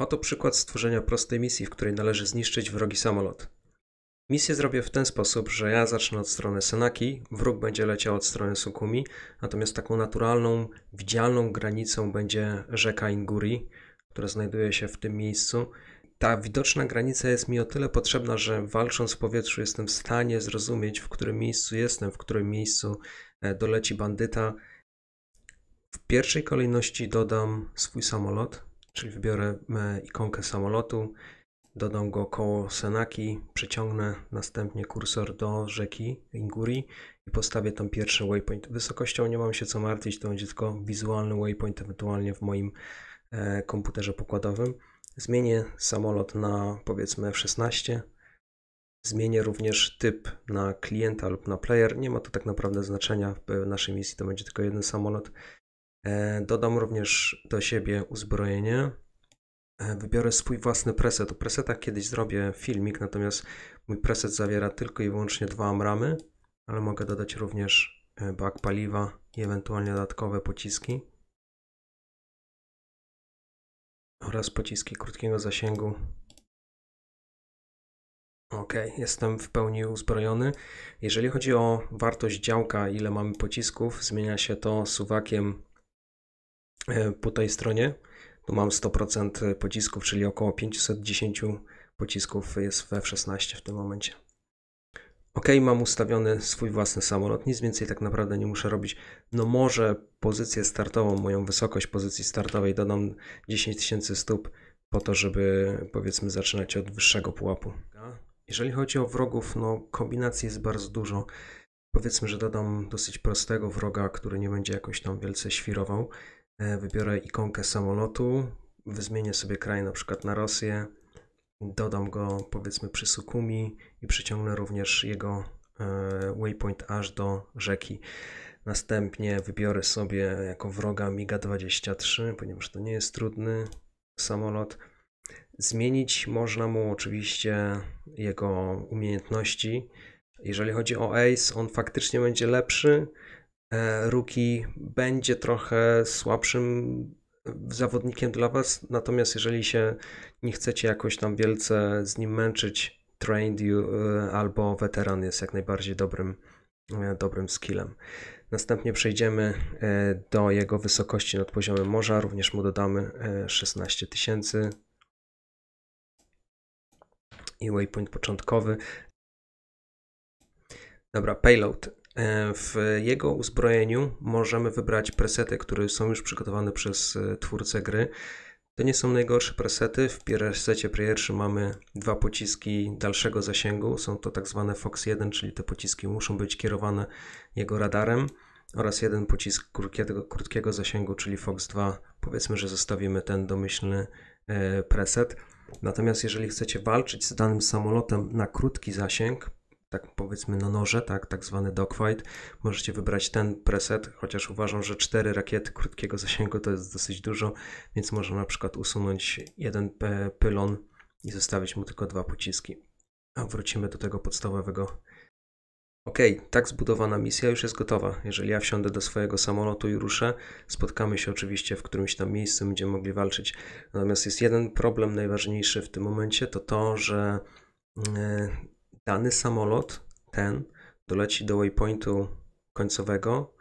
Oto przykład stworzenia prostej misji, w której należy zniszczyć wrogi samolot. Misję zrobię w ten sposób, że ja zacznę od strony Senaki, wróg będzie leciał od strony Sukumi, natomiast taką naturalną, widzialną granicą będzie rzeka Inguri, która znajduje się w tym miejscu. Ta widoczna granica jest mi o tyle potrzebna, że walcząc w powietrzu jestem w stanie zrozumieć, w którym miejscu jestem, w którym miejscu e, doleci bandyta. W pierwszej kolejności dodam swój samolot, czyli wybiorę e, ikonkę samolotu, dodam go koło Senaki, przeciągnę, następnie kursor do rzeki Inguri i postawię tam pierwszy waypoint. Wysokością nie mam się co martwić, to będzie tylko wizualny waypoint ewentualnie w moim e, komputerze pokładowym. Zmienię samolot na powiedzmy F-16. Zmienię również typ na klienta lub na player. Nie ma to tak naprawdę znaczenia. W naszej misji to będzie tylko jeden samolot. E, dodam również do siebie uzbrojenie. E, wybiorę swój własny preset. O presetach kiedyś zrobię filmik, natomiast mój preset zawiera tylko i wyłącznie dwa amramy, ale mogę dodać również e, bak paliwa i ewentualnie dodatkowe pociski oraz pociski krótkiego zasięgu. Ok, jestem w pełni uzbrojony. Jeżeli chodzi o wartość działka, ile mamy pocisków, zmienia się to suwakiem E, po tej stronie. Tu mam 100% e, pocisków, czyli około 510 pocisków jest w F-16 w tym momencie. Ok, mam ustawiony swój własny samolot, nic więcej tak naprawdę nie muszę robić. No może pozycję startową, moją wysokość pozycji startowej dodam 10 tysięcy stóp po to, żeby powiedzmy zaczynać od wyższego pułapu. Jeżeli chodzi o wrogów, no kombinacji jest bardzo dużo. Powiedzmy, że dodam dosyć prostego wroga, który nie będzie jakoś tam wielce świrował. E, wybiorę ikonkę samolotu, wyzmienię sobie kraj na przykład na Rosję, dodam go powiedzmy przy Sukumi i przyciągnę również jego e, waypoint aż do rzeki. Następnie wybiorę sobie jako wroga MiGa-23, ponieważ to nie jest trudny samolot. Zmienić można mu oczywiście jego umiejętności. Jeżeli chodzi o Ace, on faktycznie będzie lepszy, E, Ruki będzie trochę słabszym e, zawodnikiem dla Was, natomiast jeżeli się nie chcecie jakoś tam wielce z nim męczyć, trained you e, albo weteran jest jak najbardziej dobrym, dobrym skillem. Następnie przejdziemy do jego wysokości nad poziomem morza, również mu dodamy 16 tysięcy i waypoint początkowy. Dobra, payload. E, w jego uzbrojeniu możemy wybrać presety, które są już przygotowane przez e, twórcę gry. To nie są najgorsze presety. W presecie pierwszym mamy dwa pociski dalszego zasięgu. Są to tak zwane Fox 1, czyli te pociski muszą być kierowane jego radarem oraz jeden pocisk krótkiego, krótkiego zasięgu, czyli Fox 2. Powiedzmy, że zostawimy ten domyślny e, preset. Natomiast jeżeli chcecie walczyć z danym samolotem na krótki zasięg, tak powiedzmy na noże, tak, tak zwany dogfight. Możecie wybrać ten preset, chociaż uważam, że cztery rakiety krótkiego zasięgu to jest dosyć dużo, więc można na przykład usunąć jeden pylon i zostawić mu tylko dwa pociski. A wrócimy do tego podstawowego. Ok, tak zbudowana misja już jest gotowa. Jeżeli ja wsiądę do swojego samolotu i ruszę, spotkamy się oczywiście w którymś tam miejscu, będziemy mogli walczyć. Natomiast jest jeden problem najważniejszy w tym momencie, to to, że e, dany samolot, ten, doleci do waypointu końcowego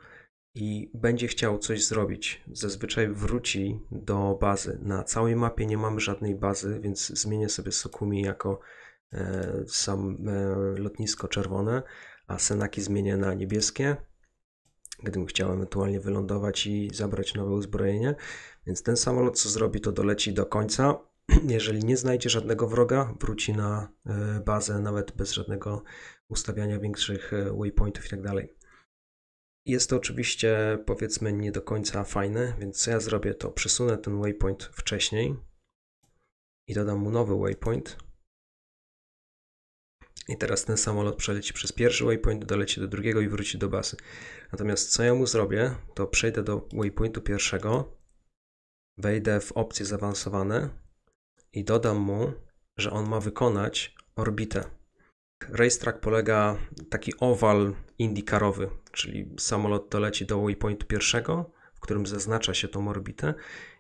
i będzie chciał coś zrobić. Zazwyczaj wróci do bazy. Na całej mapie nie mamy żadnej bazy, więc zmienię sobie Sukumi jako e, sam e, lotnisko czerwone, a Senaki zmienię na niebieskie, gdybym chciał ewentualnie wylądować i zabrać nowe uzbrojenie. Więc ten samolot, co zrobi, to doleci do końca Jeżeli nie znajdzie żadnego wroga, wróci na e, bazę nawet bez żadnego ustawiania większych e, waypointów i tak dalej. Jest to oczywiście powiedzmy nie do końca fajne, więc co ja zrobię, to przesunę ten waypoint wcześniej i dodam mu nowy waypoint. I teraz ten samolot przeleci przez pierwszy waypoint, doleci do drugiego i wróci do bazy. Natomiast co ja mu zrobię, to przejdę do waypointu pierwszego, wejdę w opcje zaawansowane i dodam mu, że on ma wykonać orbitę. Racetrack polega taki owal indikarowy, czyli samolot doleci do waypointu pierwszego, w którym zaznacza się tą orbitę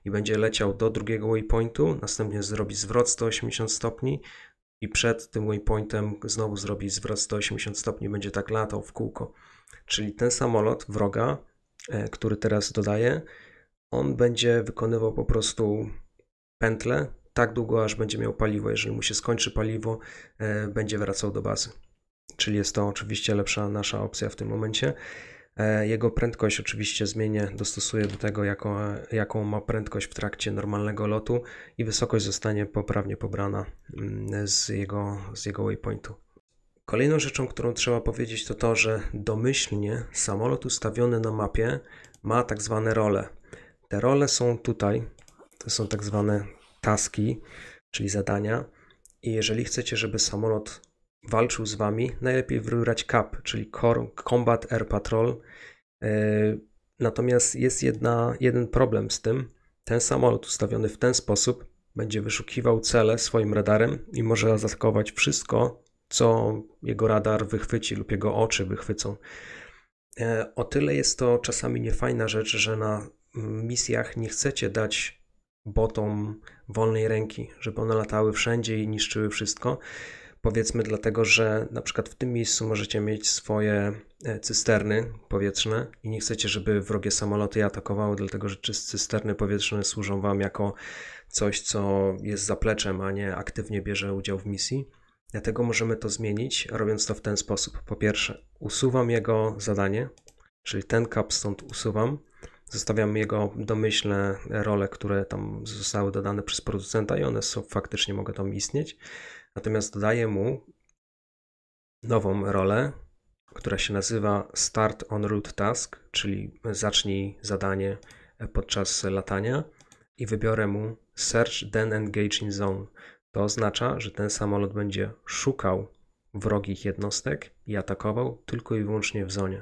i będzie leciał do drugiego waypointu, następnie zrobi zwrot 180 stopni i przed tym waypointem znowu zrobi zwrot 180 stopni, będzie tak latał w kółko. Czyli ten samolot wroga, e, który teraz dodaję, on będzie wykonywał po prostu pętlę tak długo, aż będzie miał paliwo. Jeżeli mu się skończy paliwo, e, będzie wracał do bazy. Czyli jest to oczywiście lepsza nasza opcja w tym momencie. E, jego prędkość oczywiście zmienię, dostosuję do tego, jaką, e, jaką ma prędkość w trakcie normalnego lotu i wysokość zostanie poprawnie pobrana mm, z jego, z jego waypointu. Kolejną rzeczą, którą trzeba powiedzieć, to to, że domyślnie samolot ustawiony na mapie ma tak zwane role. Te role są tutaj, to są tak zwane taski, czyli zadania. I jeżeli chcecie, żeby samolot walczył z wami, najlepiej wybrać CAP, czyli Combat Air Patrol. E, natomiast jest jedna, jeden problem z tym. Ten samolot ustawiony w ten sposób będzie wyszukiwał cele swoim radarem i może zaatakować wszystko, co jego radar wychwyci lub jego oczy wychwycą. E, o tyle jest to czasami niefajna rzecz, że na mm, misjach nie chcecie dać botom wolnej ręki, żeby one latały wszędzie i niszczyły wszystko. Powiedzmy dlatego, że na przykład w tym miejscu możecie mieć swoje e, cysterny powietrzne i nie chcecie, żeby wrogie samoloty je atakowały, dlatego że cysterny powietrzne służą Wam jako coś, co jest zapleczem, a nie aktywnie bierze udział w misji. Dlatego możemy to zmienić, robiąc to w ten sposób. Po pierwsze, usuwam jego zadanie, czyli ten stąd usuwam Zostawiam jego domyślne role, które tam zostały dodane przez producenta i one są, faktycznie mogą tam istnieć. Natomiast dodaję mu nową rolę, która się nazywa Start on Route Task, czyli zacznij zadanie podczas latania i wybiorę mu Search then engage in zone. To oznacza, że ten samolot będzie szukał wrogich jednostek i atakował tylko i wyłącznie w zonie.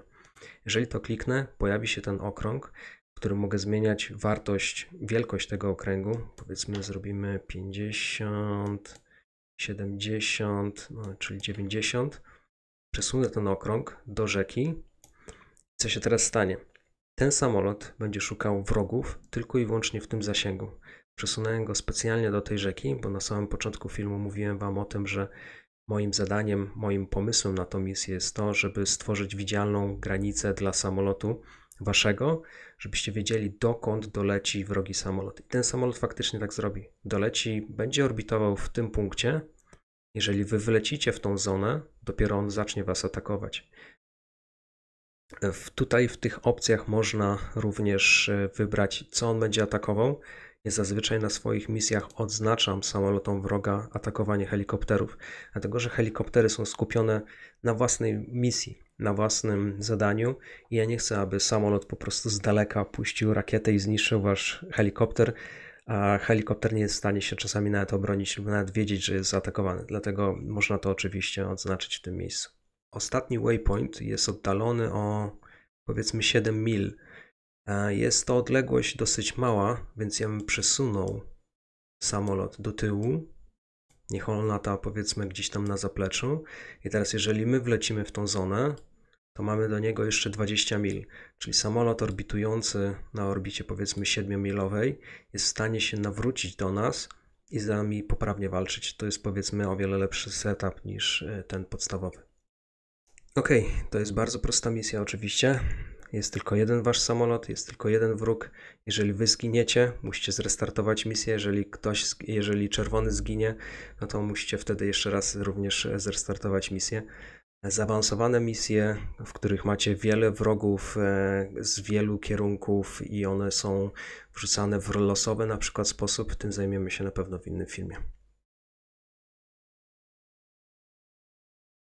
Jeżeli to kliknę, pojawi się ten okrąg, w którym mogę zmieniać wartość, wielkość tego okręgu. Powiedzmy zrobimy 50, 70, no, czyli 90. Przesunę ten okrąg do rzeki. Co się teraz stanie? Ten samolot będzie szukał wrogów tylko i wyłącznie w tym zasięgu. Przesunęłem go specjalnie do tej rzeki, bo na samym początku filmu mówiłem Wam o tym, że Moim zadaniem, moim pomysłem na tą misję jest to, żeby stworzyć widzialną granicę dla samolotu waszego, żebyście wiedzieli dokąd doleci wrogi samolot. I ten samolot faktycznie tak zrobi. Doleci, będzie orbitował w tym punkcie. Jeżeli wy wylecicie w tą zonę, dopiero on zacznie was atakować. W, tutaj w tych opcjach można również e, wybrać, co on będzie atakował. Zazwyczaj na swoich misjach odznaczam samolotom wroga atakowanie helikopterów, dlatego że helikoptery są skupione na własnej misji, na własnym zadaniu i ja nie chcę, aby samolot po prostu z daleka puścił rakietę i zniszczył wasz helikopter, a helikopter nie jest w stanie się czasami nawet obronić lub nawet wiedzieć, że jest zaatakowany. Dlatego można to oczywiście odznaczyć w tym miejscu. Ostatni waypoint jest oddalony o powiedzmy 7 mil jest to odległość dosyć mała, więc ja bym przesunął samolot do tyłu. Niech on lata powiedzmy gdzieś tam na zapleczu. I teraz jeżeli my wlecimy w tą zonę, to mamy do niego jeszcze 20 mil, czyli samolot orbitujący na orbicie powiedzmy 7-milowej jest w stanie się nawrócić do nas i z nami poprawnie walczyć. To jest powiedzmy o wiele lepszy setup niż e, ten podstawowy. Ok, to jest bardzo prosta misja oczywiście jest tylko jeden wasz samolot, jest tylko jeden wróg. Jeżeli wy zginiecie, musicie zrestartować misję. Jeżeli ktoś, jeżeli czerwony zginie, no to musicie wtedy jeszcze raz również e, zrestartować misję. Zaawansowane misje, w których macie wiele wrogów e, z wielu kierunków i one są wrzucane w losowy na przykład sposób, tym zajmiemy się na pewno w innym filmie.